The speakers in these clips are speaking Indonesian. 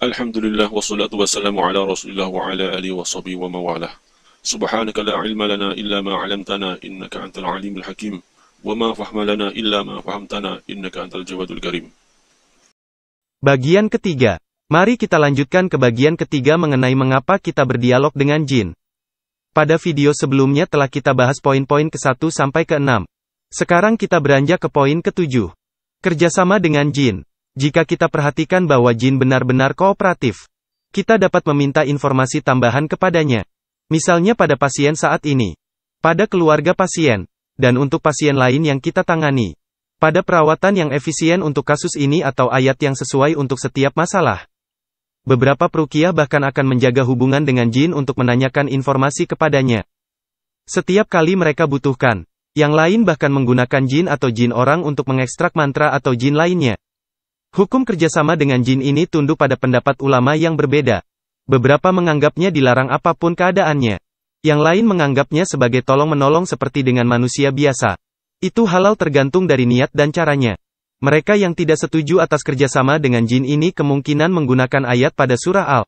Alhamdulillah wassalatu wassalamu ala rasulillah wa ala alihi wa sabi wa mawalah Subhanaka la ilma lana illa ma alamtana innaka antal alimul hakim wa ma fahma lana illa ma fahamtana innaka antal jawadul karim Bagian ketiga Mari kita lanjutkan ke bagian ketiga mengenai mengapa kita berdialog dengan jin Pada video sebelumnya telah kita bahas poin-poin ke-1 sampai ke-6 Sekarang kita beranjak ke poin ke-7 Kerjasama dengan jin jika kita perhatikan bahwa jin benar-benar kooperatif, kita dapat meminta informasi tambahan kepadanya. Misalnya pada pasien saat ini, pada keluarga pasien, dan untuk pasien lain yang kita tangani. Pada perawatan yang efisien untuk kasus ini atau ayat yang sesuai untuk setiap masalah. Beberapa perukiah bahkan akan menjaga hubungan dengan jin untuk menanyakan informasi kepadanya. Setiap kali mereka butuhkan, yang lain bahkan menggunakan jin atau jin orang untuk mengekstrak mantra atau jin lainnya. Hukum kerjasama dengan jin ini tunduk pada pendapat ulama yang berbeda. Beberapa menganggapnya dilarang apapun keadaannya. Yang lain menganggapnya sebagai tolong-menolong seperti dengan manusia biasa. Itu halal tergantung dari niat dan caranya. Mereka yang tidak setuju atas kerjasama dengan jin ini kemungkinan menggunakan ayat pada surah Al.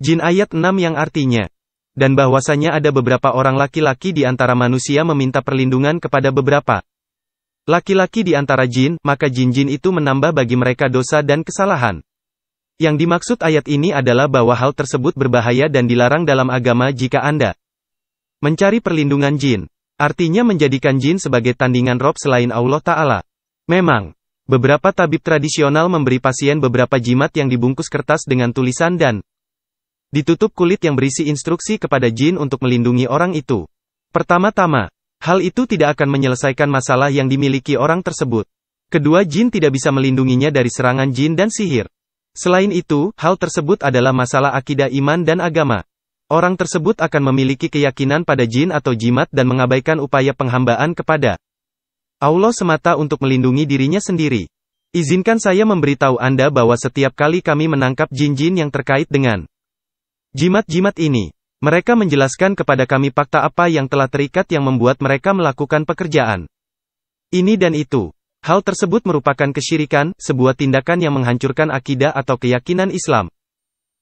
Jin ayat 6 yang artinya. Dan bahwasanya ada beberapa orang laki-laki di antara manusia meminta perlindungan kepada beberapa laki-laki di antara jin, maka jin-jin itu menambah bagi mereka dosa dan kesalahan. Yang dimaksud ayat ini adalah bahwa hal tersebut berbahaya dan dilarang dalam agama jika Anda mencari perlindungan jin. Artinya menjadikan jin sebagai tandingan rob selain Allah Ta'ala. Memang, beberapa tabib tradisional memberi pasien beberapa jimat yang dibungkus kertas dengan tulisan dan ditutup kulit yang berisi instruksi kepada jin untuk melindungi orang itu. Pertama-tama, Hal itu tidak akan menyelesaikan masalah yang dimiliki orang tersebut. Kedua jin tidak bisa melindunginya dari serangan jin dan sihir. Selain itu, hal tersebut adalah masalah akidah iman dan agama. Orang tersebut akan memiliki keyakinan pada jin atau jimat dan mengabaikan upaya penghambaan kepada Allah semata untuk melindungi dirinya sendiri. Izinkan saya memberitahu Anda bahwa setiap kali kami menangkap jin-jin yang terkait dengan jimat-jimat ini, mereka menjelaskan kepada kami fakta apa yang telah terikat yang membuat mereka melakukan pekerjaan. Ini dan itu. Hal tersebut merupakan kesyirikan, sebuah tindakan yang menghancurkan akidah atau keyakinan Islam.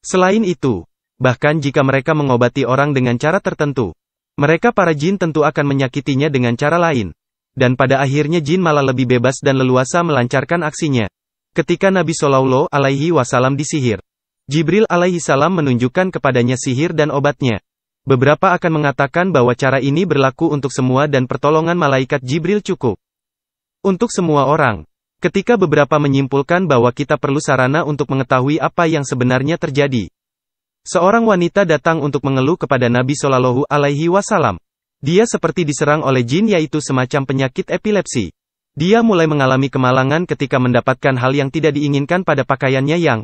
Selain itu, bahkan jika mereka mengobati orang dengan cara tertentu, mereka para jin tentu akan menyakitinya dengan cara lain. Dan pada akhirnya jin malah lebih bebas dan leluasa melancarkan aksinya. Ketika Nabi Shallallahu alaihi wasallam disihir, Jibril alaihi salam menunjukkan kepadanya sihir dan obatnya. Beberapa akan mengatakan bahwa cara ini berlaku untuk semua dan pertolongan malaikat Jibril cukup. Untuk semua orang. Ketika beberapa menyimpulkan bahwa kita perlu sarana untuk mengetahui apa yang sebenarnya terjadi. Seorang wanita datang untuk mengeluh kepada Nabi Shallallahu Alaihi Wasallam. Dia seperti diserang oleh jin yaitu semacam penyakit epilepsi. Dia mulai mengalami kemalangan ketika mendapatkan hal yang tidak diinginkan pada pakaiannya yang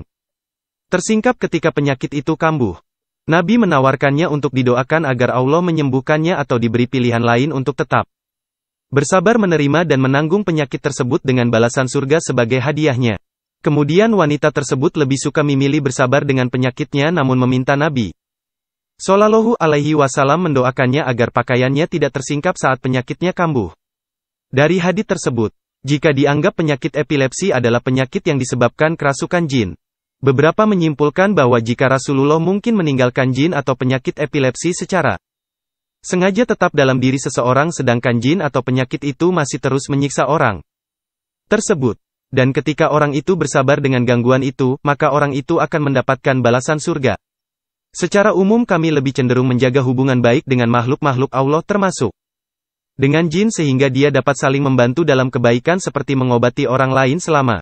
Tersingkap ketika penyakit itu kambuh. Nabi menawarkannya untuk didoakan agar Allah menyembuhkannya atau diberi pilihan lain untuk tetap bersabar menerima dan menanggung penyakit tersebut dengan balasan surga sebagai hadiahnya. Kemudian wanita tersebut lebih suka memilih bersabar dengan penyakitnya namun meminta Nabi. Sallallahu alaihi wasallam mendoakannya agar pakaiannya tidak tersingkap saat penyakitnya kambuh. Dari hadis tersebut, jika dianggap penyakit epilepsi adalah penyakit yang disebabkan kerasukan jin, Beberapa menyimpulkan bahwa jika Rasulullah mungkin meninggalkan jin atau penyakit epilepsi secara sengaja tetap dalam diri seseorang sedangkan jin atau penyakit itu masih terus menyiksa orang tersebut. Dan ketika orang itu bersabar dengan gangguan itu, maka orang itu akan mendapatkan balasan surga. Secara umum kami lebih cenderung menjaga hubungan baik dengan makhluk-makhluk Allah termasuk dengan jin sehingga dia dapat saling membantu dalam kebaikan seperti mengobati orang lain selama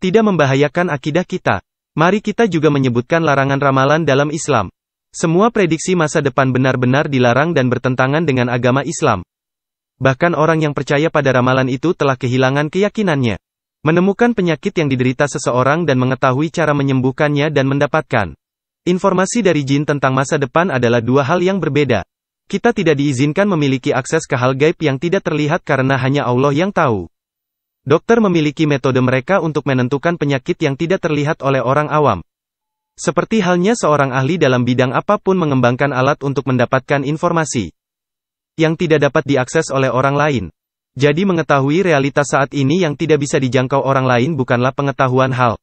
tidak membahayakan akidah kita. Mari kita juga menyebutkan larangan ramalan dalam Islam. Semua prediksi masa depan benar-benar dilarang dan bertentangan dengan agama Islam. Bahkan orang yang percaya pada ramalan itu telah kehilangan keyakinannya. Menemukan penyakit yang diderita seseorang dan mengetahui cara menyembuhkannya dan mendapatkan informasi dari jin tentang masa depan adalah dua hal yang berbeda. Kita tidak diizinkan memiliki akses ke hal gaib yang tidak terlihat karena hanya Allah yang tahu. Dokter memiliki metode mereka untuk menentukan penyakit yang tidak terlihat oleh orang awam. Seperti halnya seorang ahli dalam bidang apapun mengembangkan alat untuk mendapatkan informasi yang tidak dapat diakses oleh orang lain. Jadi mengetahui realitas saat ini yang tidak bisa dijangkau orang lain bukanlah pengetahuan hal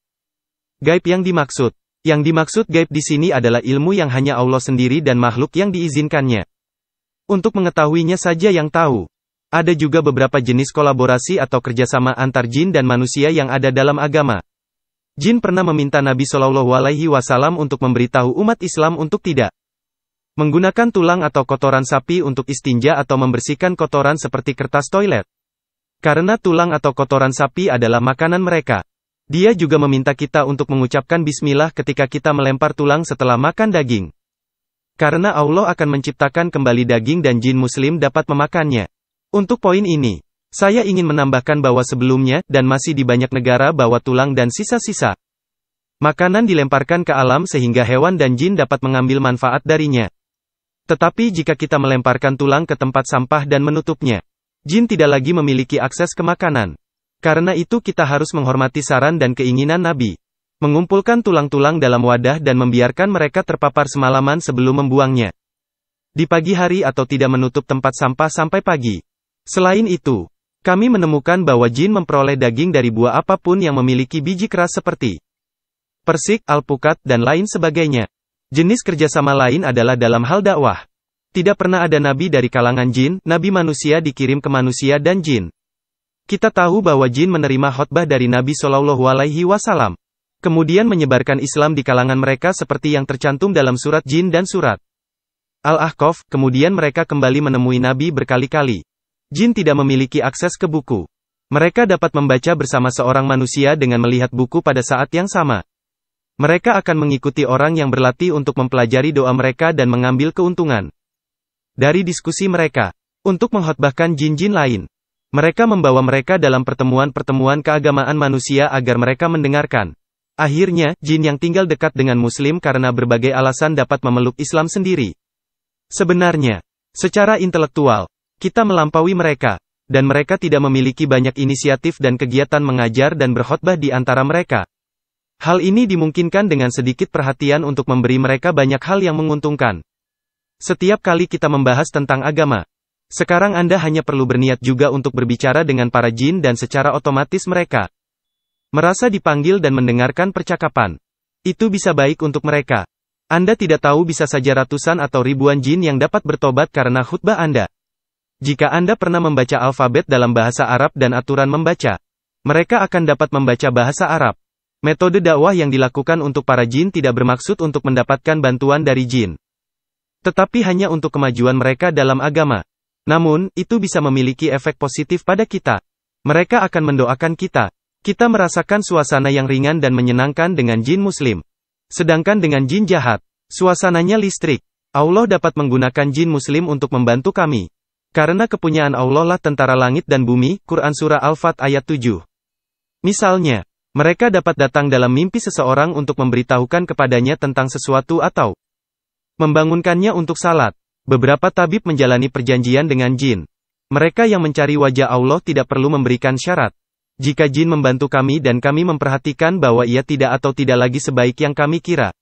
gaib yang dimaksud. Yang dimaksud gaib di sini adalah ilmu yang hanya Allah sendiri dan makhluk yang diizinkannya. Untuk mengetahuinya saja yang tahu. Ada juga beberapa jenis kolaborasi atau kerjasama antar jin dan manusia yang ada dalam agama. Jin pernah meminta Nabi Shallallahu Alaihi Wasallam untuk memberitahu umat Islam untuk tidak menggunakan tulang atau kotoran sapi untuk istinja atau membersihkan kotoran seperti kertas toilet. Karena tulang atau kotoran sapi adalah makanan mereka. Dia juga meminta kita untuk mengucapkan bismillah ketika kita melempar tulang setelah makan daging. Karena Allah akan menciptakan kembali daging dan jin muslim dapat memakannya. Untuk poin ini, saya ingin menambahkan bahwa sebelumnya, dan masih di banyak negara bahwa tulang dan sisa-sisa makanan dilemparkan ke alam sehingga hewan dan jin dapat mengambil manfaat darinya. Tetapi jika kita melemparkan tulang ke tempat sampah dan menutupnya, jin tidak lagi memiliki akses ke makanan. Karena itu kita harus menghormati saran dan keinginan Nabi. Mengumpulkan tulang-tulang dalam wadah dan membiarkan mereka terpapar semalaman sebelum membuangnya. Di pagi hari atau tidak menutup tempat sampah sampai pagi. Selain itu, kami menemukan bahwa jin memperoleh daging dari buah apapun yang memiliki biji keras seperti persik, alpukat, dan lain sebagainya. Jenis kerjasama lain adalah dalam hal dakwah. Tidak pernah ada nabi dari kalangan jin, nabi manusia dikirim ke manusia dan jin. Kita tahu bahwa jin menerima khotbah dari Nabi Shallallahu Alaihi Wasallam. Kemudian menyebarkan Islam di kalangan mereka seperti yang tercantum dalam surat jin dan surat Al-Ahqaf, kemudian mereka kembali menemui Nabi berkali-kali. Jin tidak memiliki akses ke buku. Mereka dapat membaca bersama seorang manusia dengan melihat buku pada saat yang sama. Mereka akan mengikuti orang yang berlatih untuk mempelajari doa mereka dan mengambil keuntungan. Dari diskusi mereka, untuk menghotbahkan jin-jin lain, mereka membawa mereka dalam pertemuan-pertemuan keagamaan manusia agar mereka mendengarkan. Akhirnya, jin yang tinggal dekat dengan muslim karena berbagai alasan dapat memeluk Islam sendiri. Sebenarnya, secara intelektual, kita melampaui mereka, dan mereka tidak memiliki banyak inisiatif dan kegiatan mengajar dan berkhutbah di antara mereka. Hal ini dimungkinkan dengan sedikit perhatian untuk memberi mereka banyak hal yang menguntungkan. Setiap kali kita membahas tentang agama, sekarang Anda hanya perlu berniat juga untuk berbicara dengan para jin dan secara otomatis mereka merasa dipanggil dan mendengarkan percakapan. Itu bisa baik untuk mereka. Anda tidak tahu bisa saja ratusan atau ribuan jin yang dapat bertobat karena khutbah Anda. Jika Anda pernah membaca alfabet dalam bahasa Arab dan aturan membaca, mereka akan dapat membaca bahasa Arab. Metode dakwah yang dilakukan untuk para jin tidak bermaksud untuk mendapatkan bantuan dari jin. Tetapi hanya untuk kemajuan mereka dalam agama. Namun, itu bisa memiliki efek positif pada kita. Mereka akan mendoakan kita. Kita merasakan suasana yang ringan dan menyenangkan dengan jin muslim. Sedangkan dengan jin jahat, suasananya listrik. Allah dapat menggunakan jin muslim untuk membantu kami. Karena kepunyaan Allah lah tentara langit dan bumi, Quran Surah Al-Fat ayat 7. Misalnya, mereka dapat datang dalam mimpi seseorang untuk memberitahukan kepadanya tentang sesuatu atau membangunkannya untuk salat. Beberapa tabib menjalani perjanjian dengan jin. Mereka yang mencari wajah Allah tidak perlu memberikan syarat. Jika jin membantu kami dan kami memperhatikan bahwa ia tidak atau tidak lagi sebaik yang kami kira.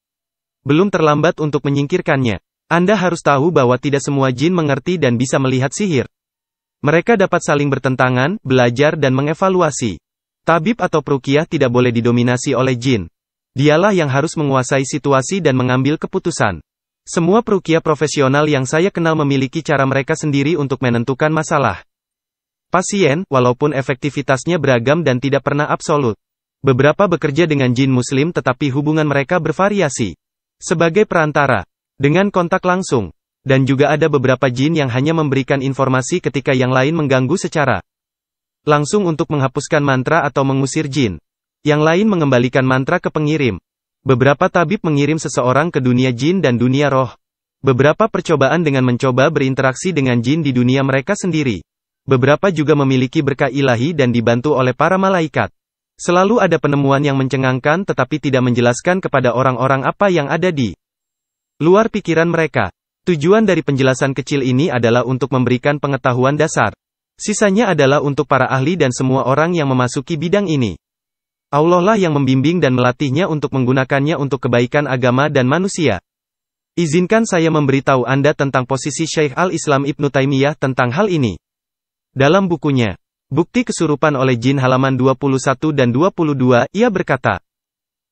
Belum terlambat untuk menyingkirkannya. Anda harus tahu bahwa tidak semua jin mengerti dan bisa melihat sihir. Mereka dapat saling bertentangan, belajar dan mengevaluasi. Tabib atau perukiah tidak boleh didominasi oleh jin. Dialah yang harus menguasai situasi dan mengambil keputusan. Semua perukiah profesional yang saya kenal memiliki cara mereka sendiri untuk menentukan masalah. Pasien, walaupun efektivitasnya beragam dan tidak pernah absolut. Beberapa bekerja dengan jin muslim tetapi hubungan mereka bervariasi. Sebagai perantara, dengan kontak langsung. Dan juga ada beberapa jin yang hanya memberikan informasi ketika yang lain mengganggu secara langsung untuk menghapuskan mantra atau mengusir jin. Yang lain mengembalikan mantra ke pengirim. Beberapa tabib mengirim seseorang ke dunia jin dan dunia roh. Beberapa percobaan dengan mencoba berinteraksi dengan jin di dunia mereka sendiri. Beberapa juga memiliki berkah ilahi dan dibantu oleh para malaikat. Selalu ada penemuan yang mencengangkan tetapi tidak menjelaskan kepada orang-orang apa yang ada di Luar pikiran mereka. Tujuan dari penjelasan kecil ini adalah untuk memberikan pengetahuan dasar. Sisanya adalah untuk para ahli dan semua orang yang memasuki bidang ini. Allah lah yang membimbing dan melatihnya untuk menggunakannya untuk kebaikan agama dan manusia. Izinkan saya memberitahu Anda tentang posisi Syekh Al-Islam Ibnu Taimiyah tentang hal ini. Dalam bukunya, Bukti Kesurupan oleh Jin halaman 21 dan 22, ia berkata,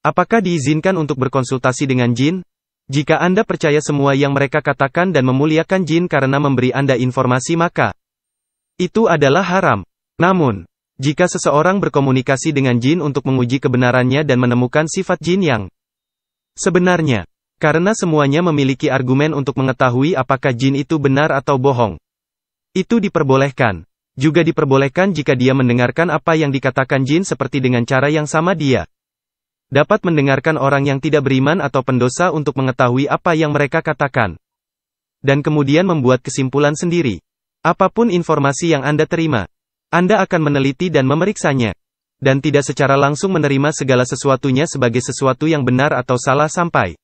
Apakah diizinkan untuk berkonsultasi dengan jin? Jika Anda percaya semua yang mereka katakan dan memuliakan jin karena memberi Anda informasi maka itu adalah haram. Namun, jika seseorang berkomunikasi dengan jin untuk menguji kebenarannya dan menemukan sifat jin yang sebenarnya, karena semuanya memiliki argumen untuk mengetahui apakah jin itu benar atau bohong, itu diperbolehkan. Juga diperbolehkan jika dia mendengarkan apa yang dikatakan jin seperti dengan cara yang sama dia dapat mendengarkan orang yang tidak beriman atau pendosa untuk mengetahui apa yang mereka katakan. Dan kemudian membuat kesimpulan sendiri. Apapun informasi yang Anda terima, Anda akan meneliti dan memeriksanya. Dan tidak secara langsung menerima segala sesuatunya sebagai sesuatu yang benar atau salah sampai.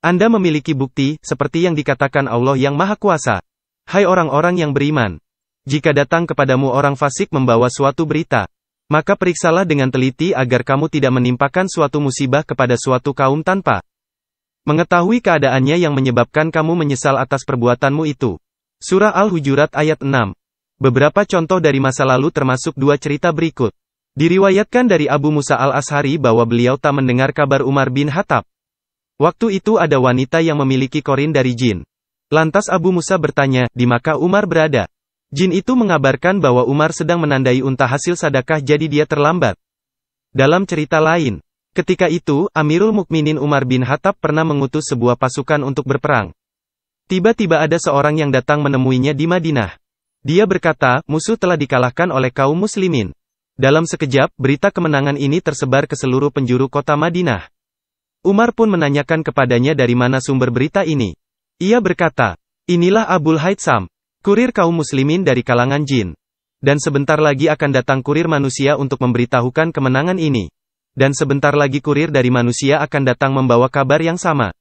Anda memiliki bukti, seperti yang dikatakan Allah yang Maha Kuasa. Hai orang-orang yang beriman! Jika datang kepadamu orang fasik membawa suatu berita, maka periksalah dengan teliti agar kamu tidak menimpakan suatu musibah kepada suatu kaum tanpa mengetahui keadaannya yang menyebabkan kamu menyesal atas perbuatanmu itu. Surah Al-Hujurat ayat 6. Beberapa contoh dari masa lalu termasuk dua cerita berikut. Diriwayatkan dari Abu Musa al-Ashari bahwa beliau tak mendengar kabar Umar bin Hatab. Waktu itu ada wanita yang memiliki korin dari jin. Lantas Abu Musa bertanya, di maka Umar berada? Jin itu mengabarkan bahwa Umar sedang menandai unta hasil sadakah jadi dia terlambat. Dalam cerita lain, ketika itu, Amirul Mukminin Umar bin Khattab pernah mengutus sebuah pasukan untuk berperang. Tiba-tiba ada seorang yang datang menemuinya di Madinah. Dia berkata, musuh telah dikalahkan oleh kaum muslimin. Dalam sekejap, berita kemenangan ini tersebar ke seluruh penjuru kota Madinah. Umar pun menanyakan kepadanya dari mana sumber berita ini. Ia berkata, inilah Abul Haitsam, Kurir kaum muslimin dari kalangan jin. Dan sebentar lagi akan datang kurir manusia untuk memberitahukan kemenangan ini. Dan sebentar lagi kurir dari manusia akan datang membawa kabar yang sama.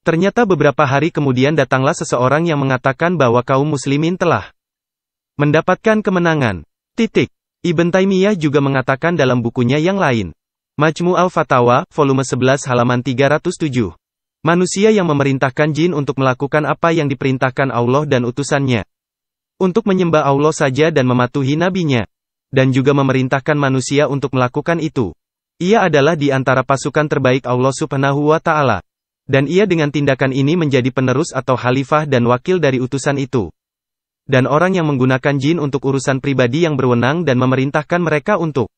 Ternyata beberapa hari kemudian datanglah seseorang yang mengatakan bahwa kaum muslimin telah mendapatkan kemenangan. Titik. Ibn Taimiyah juga mengatakan dalam bukunya yang lain. Majmu al-Fatawa, volume 11 halaman 307. Manusia yang memerintahkan jin untuk melakukan apa yang diperintahkan Allah dan utusannya. Untuk menyembah Allah saja dan mematuhi nabinya. Dan juga memerintahkan manusia untuk melakukan itu. Ia adalah di antara pasukan terbaik Allah subhanahu wa ta'ala. Dan ia dengan tindakan ini menjadi penerus atau khalifah dan wakil dari utusan itu. Dan orang yang menggunakan jin untuk urusan pribadi yang berwenang dan memerintahkan mereka untuk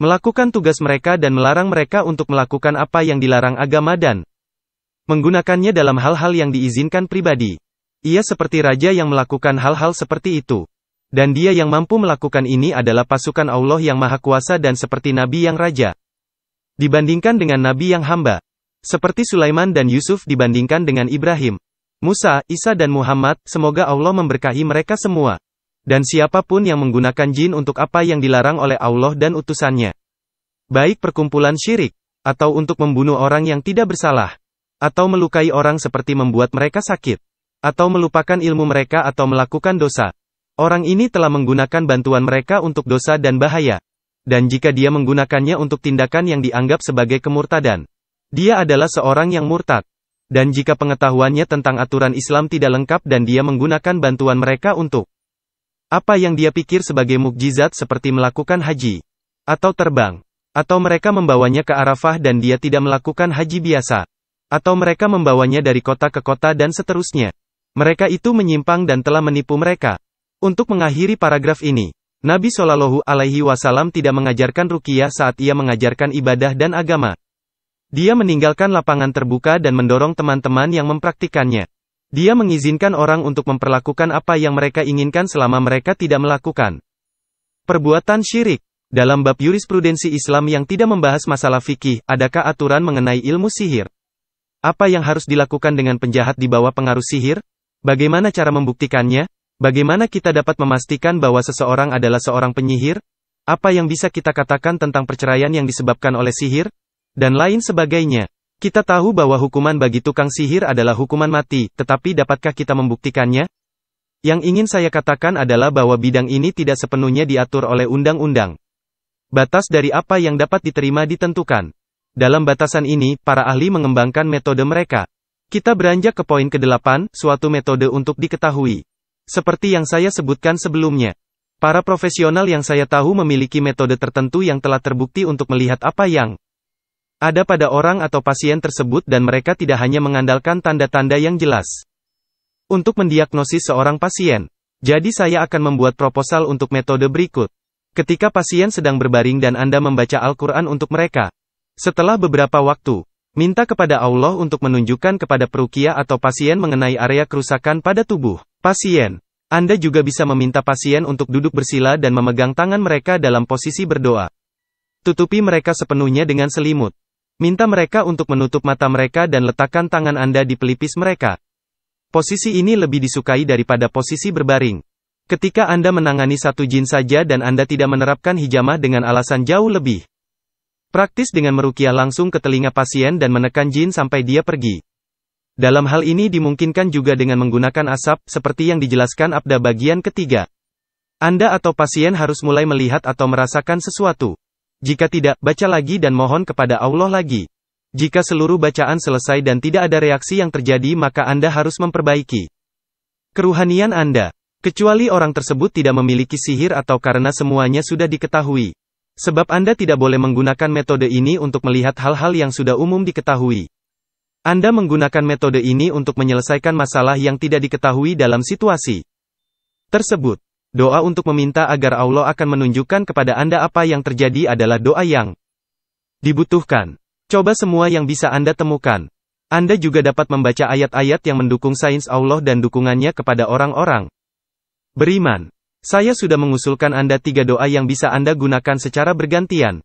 melakukan tugas mereka dan melarang mereka untuk melakukan apa yang dilarang agama dan Menggunakannya dalam hal-hal yang diizinkan pribadi. Ia seperti raja yang melakukan hal-hal seperti itu. Dan dia yang mampu melakukan ini adalah pasukan Allah yang maha kuasa dan seperti nabi yang raja. Dibandingkan dengan nabi yang hamba. Seperti Sulaiman dan Yusuf dibandingkan dengan Ibrahim. Musa, Isa dan Muhammad, semoga Allah memberkahi mereka semua. Dan siapapun yang menggunakan jin untuk apa yang dilarang oleh Allah dan utusannya. Baik perkumpulan syirik, atau untuk membunuh orang yang tidak bersalah atau melukai orang seperti membuat mereka sakit, atau melupakan ilmu mereka atau melakukan dosa. Orang ini telah menggunakan bantuan mereka untuk dosa dan bahaya. Dan jika dia menggunakannya untuk tindakan yang dianggap sebagai kemurtadan, dia adalah seorang yang murtad. Dan jika pengetahuannya tentang aturan Islam tidak lengkap dan dia menggunakan bantuan mereka untuk apa yang dia pikir sebagai mukjizat seperti melakukan haji, atau terbang, atau mereka membawanya ke Arafah dan dia tidak melakukan haji biasa. Atau mereka membawanya dari kota ke kota dan seterusnya. Mereka itu menyimpang dan telah menipu mereka. Untuk mengakhiri paragraf ini, Nabi Shallallahu Alaihi Wasallam tidak mengajarkan rukiah saat ia mengajarkan ibadah dan agama. Dia meninggalkan lapangan terbuka dan mendorong teman-teman yang mempraktikannya. Dia mengizinkan orang untuk memperlakukan apa yang mereka inginkan selama mereka tidak melakukan. Perbuatan syirik. Dalam bab jurisprudensi Islam yang tidak membahas masalah fikih, adakah aturan mengenai ilmu sihir? Apa yang harus dilakukan dengan penjahat di bawah pengaruh sihir? Bagaimana cara membuktikannya? Bagaimana kita dapat memastikan bahwa seseorang adalah seorang penyihir? Apa yang bisa kita katakan tentang perceraian yang disebabkan oleh sihir? Dan lain sebagainya. Kita tahu bahwa hukuman bagi tukang sihir adalah hukuman mati, tetapi dapatkah kita membuktikannya? Yang ingin saya katakan adalah bahwa bidang ini tidak sepenuhnya diatur oleh undang-undang. Batas dari apa yang dapat diterima ditentukan. Dalam batasan ini, para ahli mengembangkan metode mereka. Kita beranjak ke poin ke-8, suatu metode untuk diketahui. Seperti yang saya sebutkan sebelumnya. Para profesional yang saya tahu memiliki metode tertentu yang telah terbukti untuk melihat apa yang ada pada orang atau pasien tersebut dan mereka tidak hanya mengandalkan tanda-tanda yang jelas. Untuk mendiagnosis seorang pasien, jadi saya akan membuat proposal untuk metode berikut. Ketika pasien sedang berbaring dan Anda membaca Al-Quran untuk mereka, setelah beberapa waktu, minta kepada Allah untuk menunjukkan kepada perukia atau pasien mengenai area kerusakan pada tubuh pasien. Anda juga bisa meminta pasien untuk duduk bersila dan memegang tangan mereka dalam posisi berdoa. Tutupi mereka sepenuhnya dengan selimut. Minta mereka untuk menutup mata mereka dan letakkan tangan Anda di pelipis mereka. Posisi ini lebih disukai daripada posisi berbaring. Ketika Anda menangani satu jin saja dan Anda tidak menerapkan hijamah dengan alasan jauh lebih Praktis dengan merukia langsung ke telinga pasien dan menekan jin sampai dia pergi. Dalam hal ini dimungkinkan juga dengan menggunakan asap, seperti yang dijelaskan Abda bagian ketiga. Anda atau pasien harus mulai melihat atau merasakan sesuatu. Jika tidak, baca lagi dan mohon kepada Allah lagi. Jika seluruh bacaan selesai dan tidak ada reaksi yang terjadi maka Anda harus memperbaiki keruhanian Anda. Kecuali orang tersebut tidak memiliki sihir atau karena semuanya sudah diketahui. Sebab Anda tidak boleh menggunakan metode ini untuk melihat hal-hal yang sudah umum diketahui. Anda menggunakan metode ini untuk menyelesaikan masalah yang tidak diketahui dalam situasi tersebut. Doa untuk meminta agar Allah akan menunjukkan kepada Anda apa yang terjadi adalah doa yang dibutuhkan. Coba semua yang bisa Anda temukan. Anda juga dapat membaca ayat-ayat yang mendukung sains Allah dan dukungannya kepada orang-orang beriman. Saya sudah mengusulkan Anda tiga doa yang bisa Anda gunakan secara bergantian.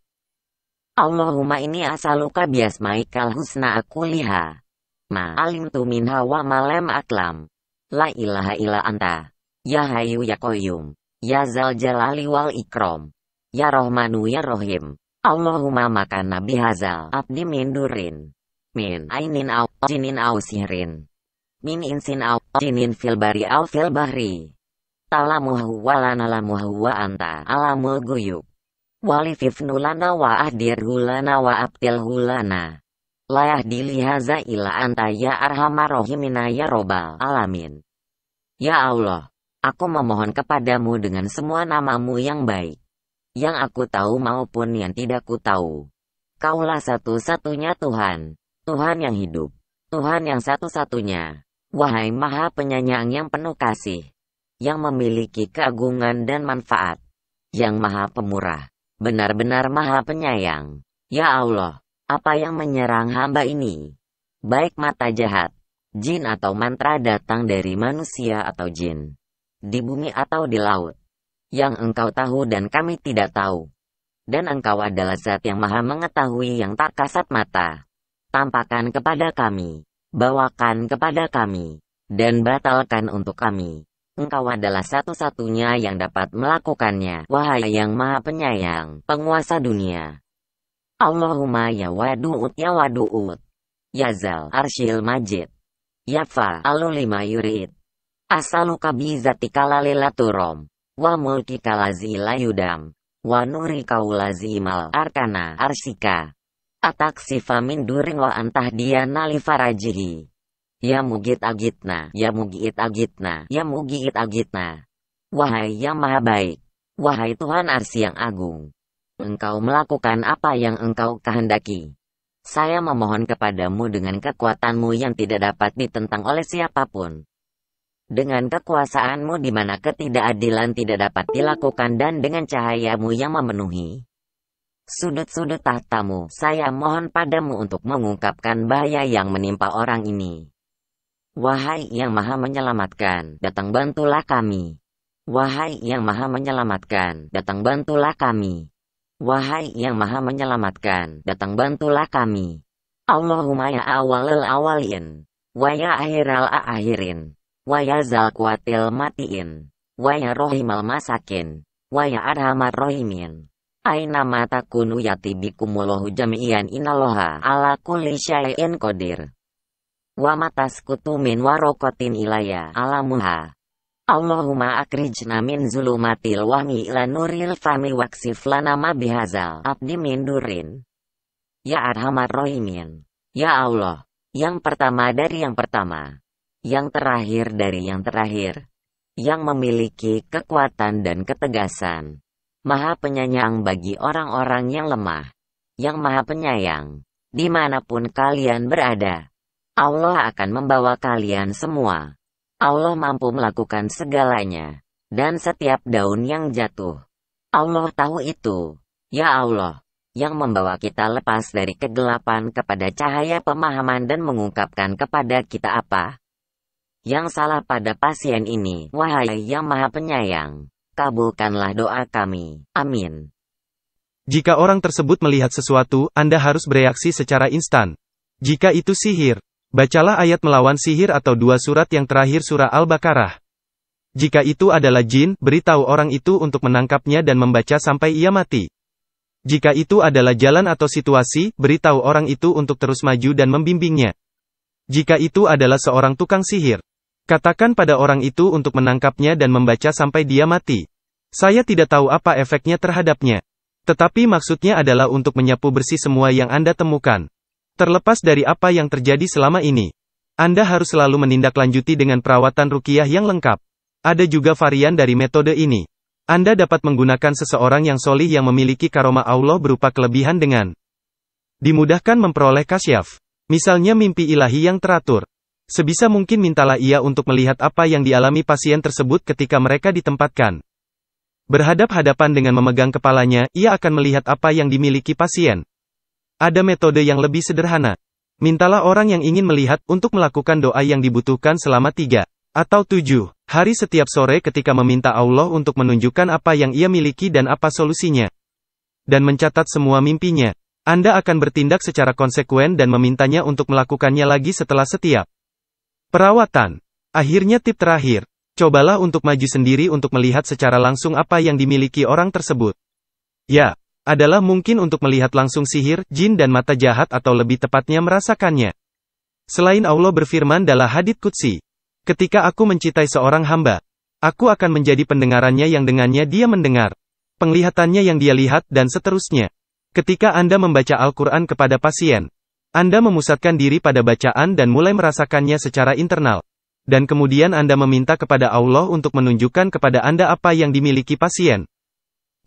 Allahumma ini asaluka biasmaikal husna aku liha. Ma'alim tu minha wa malem aklam. La ilaha illa anta. Ya hayu ya koyum. Ya zal jalali wal ikram. Ya rohmanu ya rohim. Allahumma makan nabi hazal abdi min durin. Min ainin au jinin au sihrin. Min insin au jinin fil bari au fil bahri. Talamuhu walanalamuhu wa anta alamul guyub. Walifif nulana wa ahdir hulana wa abtil hulana. Layah dilihaza ila anta ya arhamarohimina ya robal alamin. Ya Allah, aku memohon kepadamu dengan semua namamu yang baik. Yang aku tahu maupun yang tidak ku tahu. Kaulah satu-satunya Tuhan. Tuhan yang hidup. Tuhan yang satu-satunya. Wahai maha penyayang yang penuh kasih yang memiliki keagungan dan manfaat, yang maha pemurah, benar-benar maha penyayang. Ya Allah, apa yang menyerang hamba ini? Baik mata jahat, jin atau mantra datang dari manusia atau jin, di bumi atau di laut, yang engkau tahu dan kami tidak tahu. Dan engkau adalah zat yang maha mengetahui yang tak kasat mata. Tampakkan kepada kami, bawakan kepada kami, dan batalkan untuk kami engkau adalah satu-satunya yang dapat melakukannya. Wahai yang maha penyayang, penguasa dunia. Allahumma ya wadu'ut ya wadu'ut. Yazal Arshil Majid. Yafa Alulima Yurid. Asaluka bizatika lalilaturom. Wa mulki lazi layudam. Wa nurika ulazimal arkana arsika. Atak sifamin during wa antah dia nalifarajihi. Ya mugit agitna, ya mugit agitna, ya mugit agitna. Wahai yang maha baik, wahai Tuhan Ars yang agung. Engkau melakukan apa yang engkau kehendaki. Saya memohon kepadamu dengan kekuatanmu yang tidak dapat ditentang oleh siapapun. Dengan kekuasaanmu di mana ketidakadilan tidak dapat dilakukan dan dengan cahayamu yang memenuhi sudut-sudut tahtamu, saya mohon padamu untuk mengungkapkan bahaya yang menimpa orang ini. Wahai yang maha menyelamatkan, datang bantulah kami. Wahai yang maha menyelamatkan, datang bantulah kami. Wahai yang maha menyelamatkan, datang bantulah kami. Allahumma ya awalil awalin, wa ya akhiral akhirin, wa ya zal matiin, wa ya rohimal masakin, wa ya arhamar rohimin. Aina mata kunu yati jami'an inaloha ala kulli syai'in qadir wa matas kutumin warokotin ilaya alamuha. Allahumma akrijna min zulumatil wangi ila nuril fami waksif lana ma bihazal abdi min durin. Ya Arhamar Rohimin. Ya Allah. Yang pertama dari yang pertama. Yang terakhir dari yang terakhir. Yang memiliki kekuatan dan ketegasan. Maha penyayang bagi orang-orang yang lemah. Yang maha penyayang. Dimanapun kalian berada. Allah akan membawa kalian semua. Allah mampu melakukan segalanya, dan setiap daun yang jatuh. Allah tahu itu. Ya Allah, yang membawa kita lepas dari kegelapan kepada cahaya pemahaman dan mengungkapkan kepada kita apa yang salah pada pasien ini. Wahai yang maha penyayang, kabulkanlah doa kami. Amin. Jika orang tersebut melihat sesuatu, Anda harus bereaksi secara instan. Jika itu sihir, Bacalah ayat melawan sihir atau dua surat yang terakhir surah Al-Baqarah. Jika itu adalah jin, beritahu orang itu untuk menangkapnya dan membaca sampai ia mati. Jika itu adalah jalan atau situasi, beritahu orang itu untuk terus maju dan membimbingnya. Jika itu adalah seorang tukang sihir, katakan pada orang itu untuk menangkapnya dan membaca sampai dia mati. Saya tidak tahu apa efeknya terhadapnya. Tetapi maksudnya adalah untuk menyapu bersih semua yang Anda temukan. Terlepas dari apa yang terjadi selama ini, Anda harus selalu menindaklanjuti dengan perawatan rukiah yang lengkap. Ada juga varian dari metode ini. Anda dapat menggunakan seseorang yang solih yang memiliki karoma Allah berupa kelebihan dengan dimudahkan memperoleh kasyaf. Misalnya mimpi ilahi yang teratur. Sebisa mungkin mintalah ia untuk melihat apa yang dialami pasien tersebut ketika mereka ditempatkan. Berhadap-hadapan dengan memegang kepalanya, ia akan melihat apa yang dimiliki pasien. Ada metode yang lebih sederhana. Mintalah orang yang ingin melihat untuk melakukan doa yang dibutuhkan selama tiga atau tujuh hari setiap sore ketika meminta Allah untuk menunjukkan apa yang ia miliki dan apa solusinya. Dan mencatat semua mimpinya. Anda akan bertindak secara konsekuen dan memintanya untuk melakukannya lagi setelah setiap perawatan. Akhirnya tip terakhir, cobalah untuk maju sendiri untuk melihat secara langsung apa yang dimiliki orang tersebut. Ya, adalah mungkin untuk melihat langsung sihir, jin dan mata jahat atau lebih tepatnya merasakannya. Selain Allah berfirman dalam hadits Qudsi, ketika aku mencintai seorang hamba, aku akan menjadi pendengarannya yang dengannya dia mendengar, penglihatannya yang dia lihat dan seterusnya. Ketika Anda membaca Al-Quran kepada pasien, Anda memusatkan diri pada bacaan dan mulai merasakannya secara internal. Dan kemudian Anda meminta kepada Allah untuk menunjukkan kepada Anda apa yang dimiliki pasien.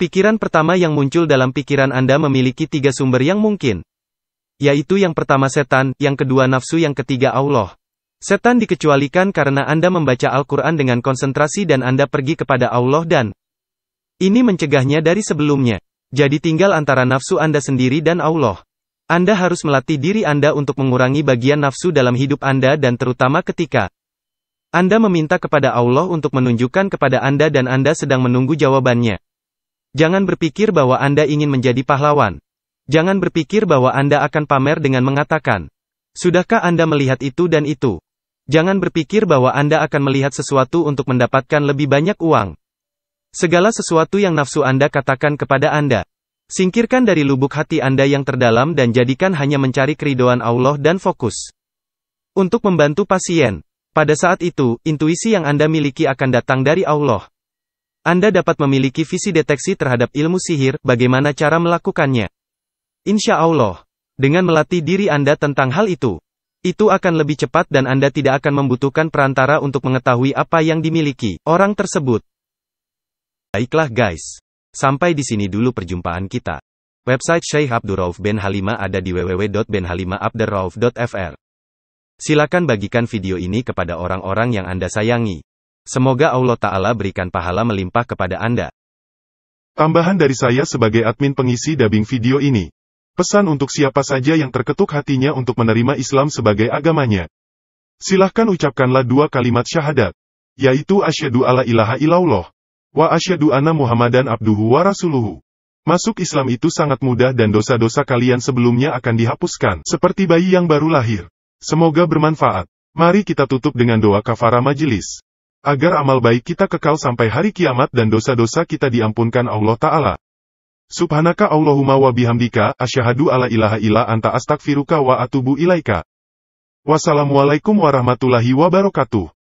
Pikiran pertama yang muncul dalam pikiran Anda memiliki tiga sumber yang mungkin. Yaitu yang pertama setan, yang kedua nafsu, yang ketiga Allah. Setan dikecualikan karena Anda membaca Al-Quran dengan konsentrasi dan Anda pergi kepada Allah dan ini mencegahnya dari sebelumnya. Jadi tinggal antara nafsu Anda sendiri dan Allah. Anda harus melatih diri Anda untuk mengurangi bagian nafsu dalam hidup Anda dan terutama ketika Anda meminta kepada Allah untuk menunjukkan kepada Anda dan Anda sedang menunggu jawabannya. Jangan berpikir bahwa Anda ingin menjadi pahlawan. Jangan berpikir bahwa Anda akan pamer dengan mengatakan, Sudahkah Anda melihat itu dan itu? Jangan berpikir bahwa Anda akan melihat sesuatu untuk mendapatkan lebih banyak uang. Segala sesuatu yang nafsu Anda katakan kepada Anda. Singkirkan dari lubuk hati Anda yang terdalam dan jadikan hanya mencari keridoan Allah dan fokus. Untuk membantu pasien, pada saat itu, intuisi yang Anda miliki akan datang dari Allah. Anda dapat memiliki visi deteksi terhadap ilmu sihir, bagaimana cara melakukannya. Insya Allah, dengan melatih diri Anda tentang hal itu, itu akan lebih cepat dan Anda tidak akan membutuhkan perantara untuk mengetahui apa yang dimiliki orang tersebut. Baiklah guys, sampai di sini dulu perjumpaan kita. Website Syekh Abdurrauf Rauf Ben Halima ada di www.benhalimaabdurrauf.fr. Silakan bagikan video ini kepada orang-orang yang Anda sayangi. Semoga Allah Ta'ala berikan pahala melimpah kepada Anda. Tambahan dari saya sebagai admin pengisi dubbing video ini. Pesan untuk siapa saja yang terketuk hatinya untuk menerima Islam sebagai agamanya. Silahkan ucapkanlah dua kalimat syahadat, yaitu asyadu alla ilaha ilallah, wa asyhadu anna Muhammadan abduhu wa rasuluhu. Masuk Islam itu sangat mudah dan dosa-dosa kalian sebelumnya akan dihapuskan, seperti bayi yang baru lahir. Semoga bermanfaat. Mari kita tutup dengan doa kafara majelis agar amal baik kita kekal sampai hari kiamat dan dosa-dosa kita diampunkan Allah Ta'ala. Subhanaka Allahumma wa bihamdika, asyhadu ala ilaha illa anta astagfiruka wa atubu ilaika. Wassalamualaikum warahmatullahi wabarakatuh.